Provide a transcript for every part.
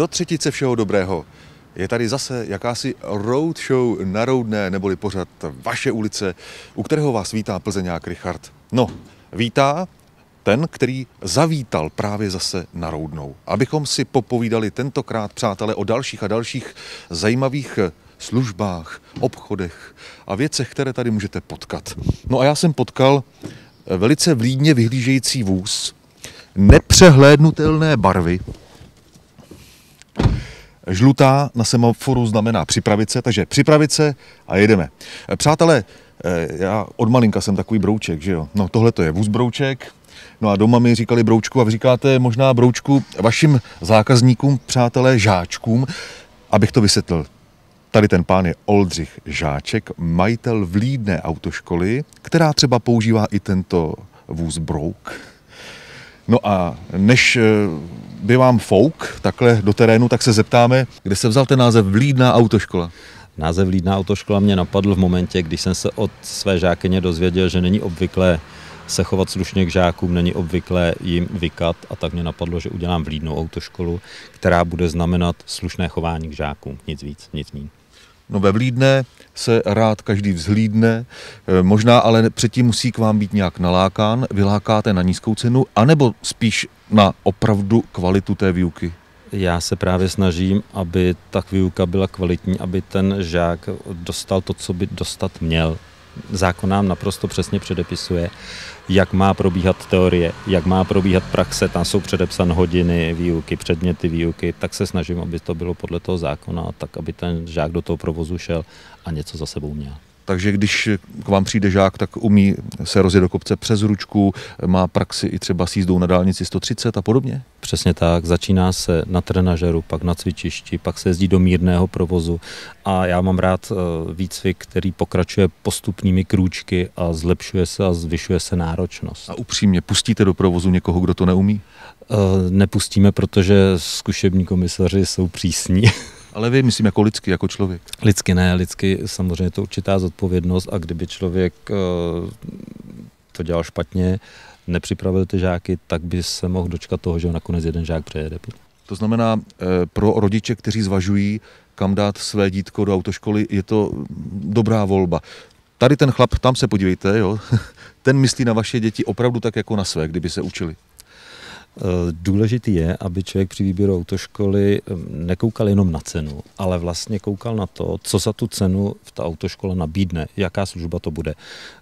Do třetice všeho dobrého. Je tady zase jakási roadshow na roadné, neboli pořad vaše ulice, u kterého vás vítá plzeňák Richard. No, vítá ten, který zavítal právě zase na Roudnou. Abychom si popovídali tentokrát, přátelé, o dalších a dalších zajímavých službách, obchodech a věcech, které tady můžete potkat. No a já jsem potkal eh, velice vlídně vyhlížející vůz, nepřehlédnutelné barvy, Žlutá na semaforu znamená připravit se, takže připravit se a jedeme. Eh, přátelé, eh, já od malinka jsem takový brouček, že jo? No tohle to je vůz brouček, No a doma mi říkali broučku a vy říkáte možná broučku vašim zákazníkům, přátelé, žáčkům. Abych to vysvětlil, Tady ten pán je Oldřich Žáček, majitel vlídné autoškoly, která třeba používá i tento vůz Brouk. No a než eh, by vám fouk takhle do terénu, tak se zeptáme, kde se vzal ten název Vlídná autoškola? Název Vlídná autoškola mě napadl v momentě, když jsem se od své žákyně dozvěděl, že není obvyklé se chovat slušně k žákům, není obvyklé jim vykat a tak mě napadlo, že udělám vlídnou autoškolu, která bude znamenat slušné chování k žákům, nic víc, nic méně. No ve Vlídne se rád každý vzhlídne, e, možná ale předtím musí k vám být nějak nalákán, vylákáte na nízkou cenu, anebo spíš na opravdu kvalitu té výuky? Já se právě snažím, aby ta výuka byla kvalitní, aby ten žák dostal to, co by dostat měl. Zákon nám naprosto přesně předepisuje jak má probíhat teorie, jak má probíhat praxe, tam jsou předepsan hodiny výuky, předměty výuky, tak se snažím, aby to bylo podle toho zákona, tak aby ten žák do toho provozu šel a něco za sebou měl. Takže když k vám přijde žák, tak umí se rozjet do kopce přes ručku, má praxi i třeba s jízdou na dálnici 130 a podobně? Přesně tak, začíná se na trenažeru, pak na cvičišti, pak se jezdí do mírného provozu a já mám rád eh, výcvik, který pokračuje postupnými krůčky a zlepšuje se a zvyšuje se náročnost. A upřímně, pustíte do provozu někoho, kdo to neumí? Eh, nepustíme, protože zkušební komisaři jsou přísní. Ale vy, myslím, jako lidsky, jako člověk. Lidsky ne, lidsky samozřejmě to určitá zodpovědnost a kdyby člověk eh, to dělal špatně, nepřipravil ty žáky, tak by se mohl dočkat toho, že ho nakonec jeden žák přejede. To znamená, eh, pro rodiče, kteří zvažují, kam dát své dítko do autoškoly, je to dobrá volba. Tady ten chlap, tam se podívejte, jo, ten myslí na vaše děti opravdu tak jako na své, kdyby se učili. Eh, důležitý je, aby člověk při výběru autoškoly eh, nekoukal jenom na cenu, ale vlastně koukal na to, co za tu cenu v ta autoškola nabídne, jaká služba to bude.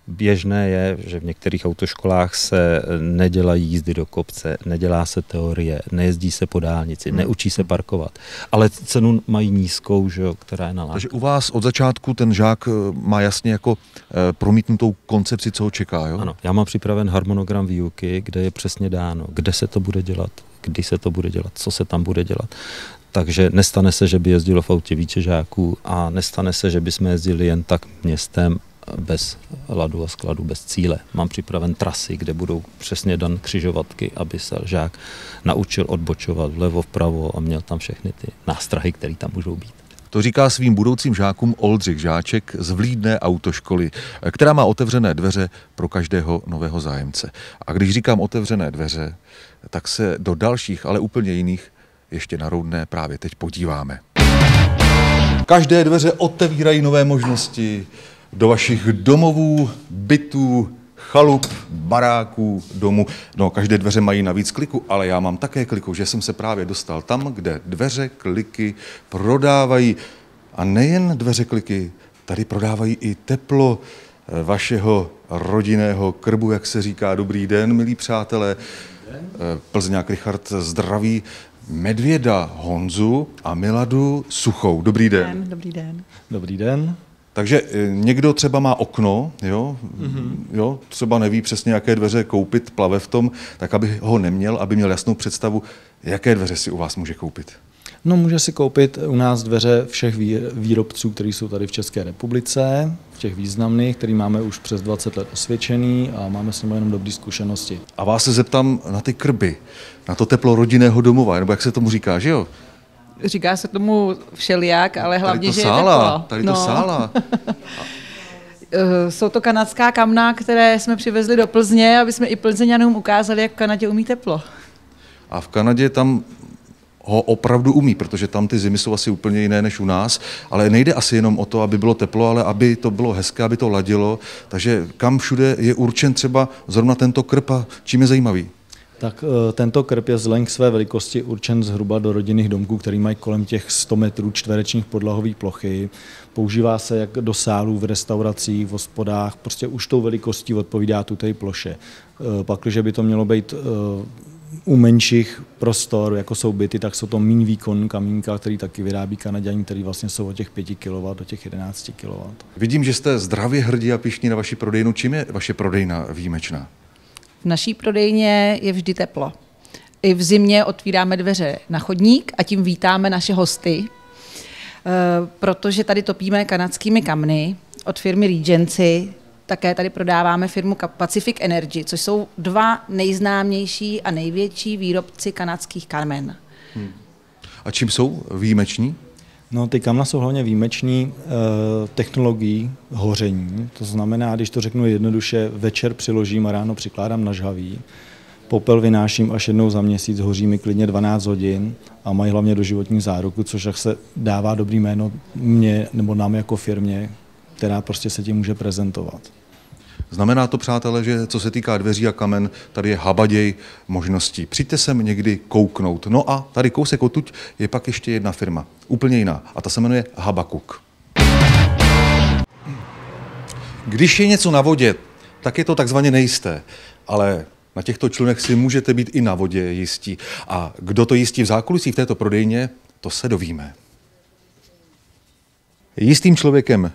Běžné je, že v některých autoškolách se eh, nedělají jízdy do kopce, nedělá se teorie, nejezdí se po dálnici, hmm. neučí se hmm. parkovat, ale cenu mají nízkou, že jo, která je na Takže u vás od začátku ten žák má jasně jako promítnutou koncepci, co ho čeká, jo? Ano, já mám připraven harmonogram výuky, kde je přesně dáno, kde se to to bude dělat, kdy se to bude dělat, co se tam bude dělat. Takže nestane se, že by jezdilo v autě více žáků a nestane se, že by jsme jezdili jen tak městem bez ladu a skladu, bez cíle. Mám připraven trasy, kde budou přesně dan křižovatky, aby se žák naučil odbočovat vlevo, vpravo a měl tam všechny ty nástrahy, které tam můžou být. To říká svým budoucím žákům Oldřich Žáček z vlídné autoškoly, která má otevřené dveře pro každého nového zájemce. A když říkám otevřené dveře, tak se do dalších, ale úplně jiných, ještě na Roudné právě teď podíváme. Každé dveře otevírají nové možnosti do vašich domovů, bytů, chalup, baráků, domů. No, každé dveře mají navíc kliku, ale já mám také kliku, že jsem se právě dostal tam, kde dveře kliky prodávají. A nejen dveře kliky, tady prodávají i teplo eh, vašeho rodinného krbu, jak se říká. Dobrý den, milí přátelé. Eh, Plzňák Richard zdraví medvěda Honzu a Miladu Suchou. Dobrý den. Dobrý den. Dobrý den. Takže eh, někdo třeba má okno, jo, mm-hmm. jo, třeba neví přesně, jaké dveře koupit, plave v tom, tak aby ho neměl, aby měl jasnou představu, jaké dveře si u vás může koupit. No, může si koupit u nás dveře všech výrobců, kteří jsou tady v České republice, těch významných, který máme už přes 20 let osvědčený a máme s nimi jenom dobré zkušenosti. A vás se zeptám na ty krby, na to teplo rodinného domova, nebo jak se tomu říká, že jo? Říká se tomu všelijak, ale hlavně, tady to že je teplo. Tady to no. sála. Eh, jsou to kanadská kamna, které jsme přivezli do Plzně, aby jsme i plzeňanům ukázali, jak v Kanadě umí teplo. A v Kanadě tam ho opravdu umí, protože tam ty zimy jsou asi úplně jiné než u nás, ale nejde asi jenom o to, aby bylo teplo, ale aby to bylo hezké, aby to ladilo, takže kam všude je určen třeba zrovna tento a čím je zajímavý? tak eh, tento krb je vzhledem k své velikosti určen zhruba do rodinných domků, který mají kolem těch 100 metrů čtverečních podlahové plochy. Používá se jak do sálů v restauracích, v hospodách, prostě už tou velikostí odpovídá tuto ploše. Eh, Pak, když by to mělo být eh, u menších prostor, jako jsou byty, tak jsou to méně výkon kamínka, který taky vyrábí Kanaděni, který vlastně jsou od těch 5 kW do těch 11 kW. Vidím, že jste zdravě hrdí a pišní na vaši prodejnu. Čím je vaše prodejna výjimečná? V naší prodejně je vždy teplo. I v zimě otvíráme dveře na chodník a tím vítáme naše hosty, eh, protože tady topíme kanadskými kamny od firmy Regency, také tady prodáváme firmu Pacific Energy, což jsou dva nejznámější a největší výrobci kanadských kamen. Hmm. A čím jsou výjimeční? No, ty kamna jsou hlavně výjimečný eh, technologií hoření. To znamená, když to řeknu jednoduše, večer přiložím a ráno přikládám na žhaví. Popel vynáším až jednou za měsíc, hoří mi klidně 12 hodin a mají hlavně doživotní záruku, což jak se dává dobrý jméno mě nebo nám jako firmě, která prostě se tím může prezentovat. Znamená to, přátelé, že co se týká dveří a kamen, tady je habaděj možností. Přijďte sem někdy kouknout. No a tady kousek odtud je pak ještě jedna firma, úplně jiná, a ta se jmenuje Habakuk. Když je něco na vodě, tak je to takzvaně nejisté, ale na těchto člunech si můžete být i na vodě jistí. A kdo to jistí v zákulisí v této prodejně, to se dovíme. Jistým člověkem,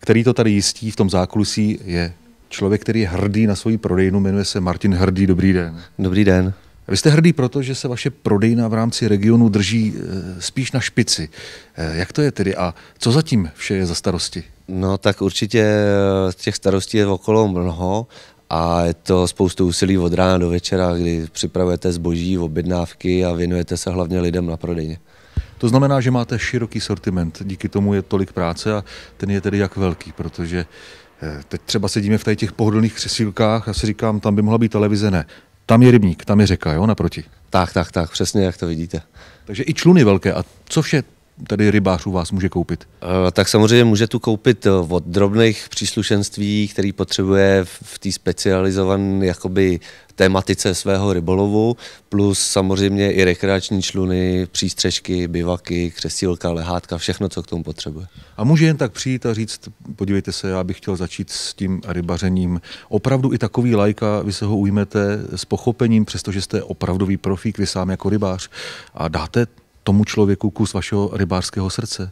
který to tady jistí v tom zákulisí, je člověk, který je hrdý na svoji prodejnu, jmenuje se Martin Hrdý. Dobrý den. Dobrý den. Vy jste hrdý proto, že se vaše prodejna v rámci regionu drží eh, spíš na špici. Eh, jak to je tedy a co zatím vše je za starosti? No tak určitě eh, těch starostí je okolo mnoho a je to spoustu úsilí od rána do večera, kdy připravujete zboží, objednávky a věnujete se hlavně lidem na prodejně. To znamená, že máte široký sortiment, díky tomu je tolik práce a ten je tedy jak velký, protože eh, teď třeba sedíme v tady těch pohodlných křesílkách a si říkám, tam by mohla být televize, ne. Tam je rybník, tam je řeka, jo, naproti. Tak, tak, tak, přesně jak to vidíte. Takže i čluny velké. A co vše tady rybář u vás může koupit? Eh, tak samozřejmě může tu koupit eh, od drobných příslušenství, který potřebuje v té specializované jakoby tématice svého rybolovu, plus samozřejmě i rekreační čluny, přístřežky, bivaky, křesílka, lehátka, všechno, co k tomu potřebuje. A může jen tak přijít a říct, podívejte se, já bych chtěl začít s tím rybařením. Opravdu i takový lajka, vy se ho ujmete s pochopením, přestože jste opravdový profík, vy sám jako rybář a dáte tomu člověku kus vašeho rybářského srdce?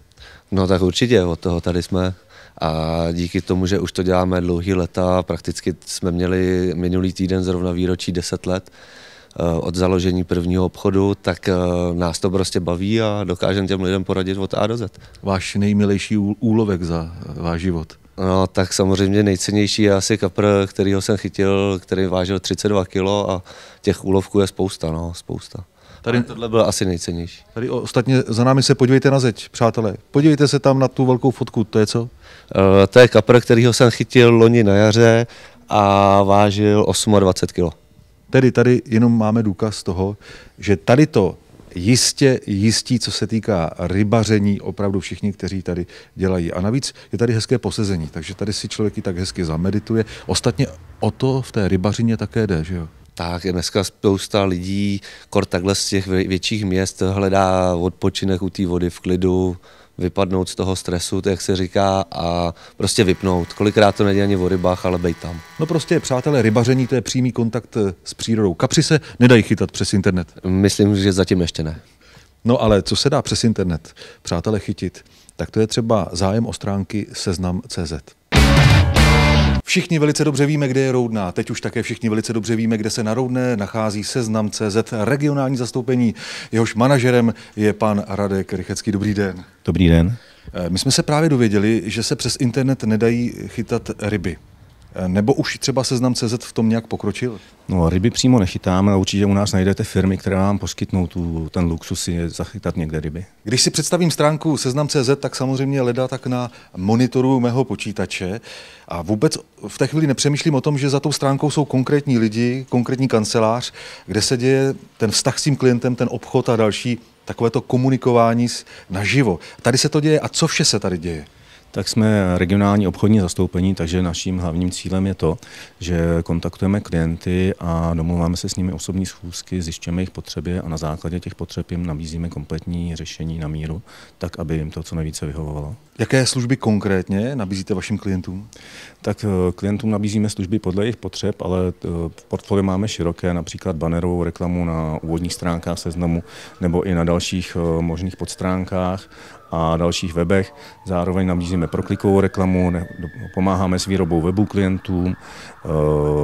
No tak určitě, od toho tady jsme. A díky tomu, že už to děláme dlouhý leta, prakticky jsme měli minulý týden zrovna výročí 10 let eh, od založení prvního obchodu, tak eh, nás to prostě baví a dokážeme těm lidem poradit od A do Z. Váš nejmilejší úlovek za eh, váš život? No, tak samozřejmě nejcennější je asi kapr, kterýho jsem chytil, který vážil 32 kg a těch úlovků je spousta, no, spousta. Tady Ale tohle bylo asi nejcennější. Tady ostatně za námi se podívejte na zeď, přátelé. Podívejte se tam na tu velkou fotku, to je co? Uh, to je kapr, kterýho jsem chytil loni na jaře a vážil 28 kg. Tedy tady jenom máme důkaz toho, že tady to jistě jistí, co se týká rybaření, opravdu všichni, kteří tady dělají. A navíc je tady hezké posezení, takže tady si člověk i tak hezky zamedituje. Ostatně o to v té rybařině také jde, že jo? tak je dneska spousta lidí, kor takhle z těch větších měst hledá odpočinek u té vody v klidu, vypadnout z toho stresu, to jak se říká, a prostě vypnout. Kolikrát to není ani o rybách, ale bej tam. No prostě, přátelé, rybaření to je přímý kontakt eh, s přírodou. Kapři se nedají chytat přes internet. Myslím, že zatím ještě ne. No ale co se dá přes internet, přátelé, chytit, tak to je třeba zájem o stránky seznam.cz. Všichni velice dobře víme, kde je Roudná. Teď už také všichni velice dobře víme, kde se na Roudné nachází seznam CZ regionální zastoupení. Jehož manažerem je pan Radek Rychecký. Dobrý den. Dobrý den. Eh, my jsme se právě dověděli, že se přes internet nedají chytat ryby. Nebo už třeba seznam CZ v tom nějak pokročil? No, ryby přímo nechytáme, ale určitě u nás najdete firmy, které vám poskytnou tu, ten luxus si zachytat někde ryby. Když si představím stránku seznam CZ, tak samozřejmě leda tak na monitoru mého počítače a vůbec v té chvíli nepřemýšlím o tom, že za tou stránkou jsou konkrétní lidi, konkrétní kancelář, kde se děje ten vztah s tím klientem, ten obchod a další, takové to komunikování naživo. Tady se to děje a co vše se tady děje? tak jsme regionální obchodní zastoupení, takže naším hlavním cílem je to, že kontaktujeme klienty a domluváme se s nimi osobní schůzky, zjišťujeme jejich potřeby a na základě těch potřeb jim nabízíme kompletní řešení na míru, tak aby jim to co nejvíce vyhovovalo. Jaké služby konkrétně nabízíte vašim klientům? Tak eh, klientům nabízíme služby podle jejich potřeb, ale eh, portfoliu máme široké, například banerovou reklamu na úvodních stránkách seznamu nebo i na dalších eh, možných podstránkách a dalších webech. Zároveň nabízíme proklikovou reklamu, pomáháme s výrobou webu klientům. E,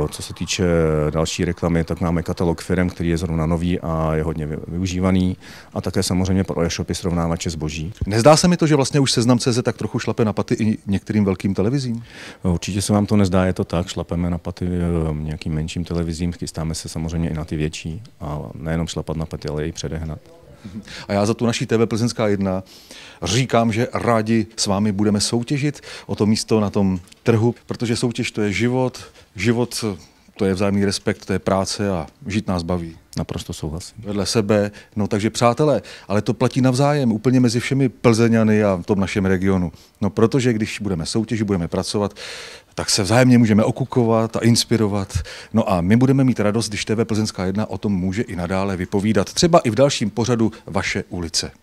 co se týče další reklamy, tak máme katalog firm, který je zrovna nový a je hodně využívaný. A také samozřejmě pro e-shopy srovnávače zboží. Nezdá se mi to, že vlastně už seznam CZ tak trochu šlape na paty i některým velkým televizím? Určitě se vám to nezdá, je to tak, šlapeme na paty e, nějakým menším televizím, chystáme se samozřejmě i na ty větší a nejenom šlapat na paty, ale i předehnat. A já za tu naší TV Plzeňská jedna říkám, že rádi s vámi budeme soutěžit o to místo na tom trhu, protože soutěž to je život, život to je vzájemný respekt, to je práce a žít nás baví. Naprosto souhlasím. Vedle sebe, no takže přátelé, ale to platí navzájem úplně mezi všemi Plzeňany a v tom našem regionu. No protože když budeme soutěžit, budeme pracovat, tak se vzájemně můžeme okukovat a inspirovat. No a my budeme mít radost, když TV Plzeňská jedna o tom může i nadále vypovídat. Třeba i v dalším pořadu Vaše ulice.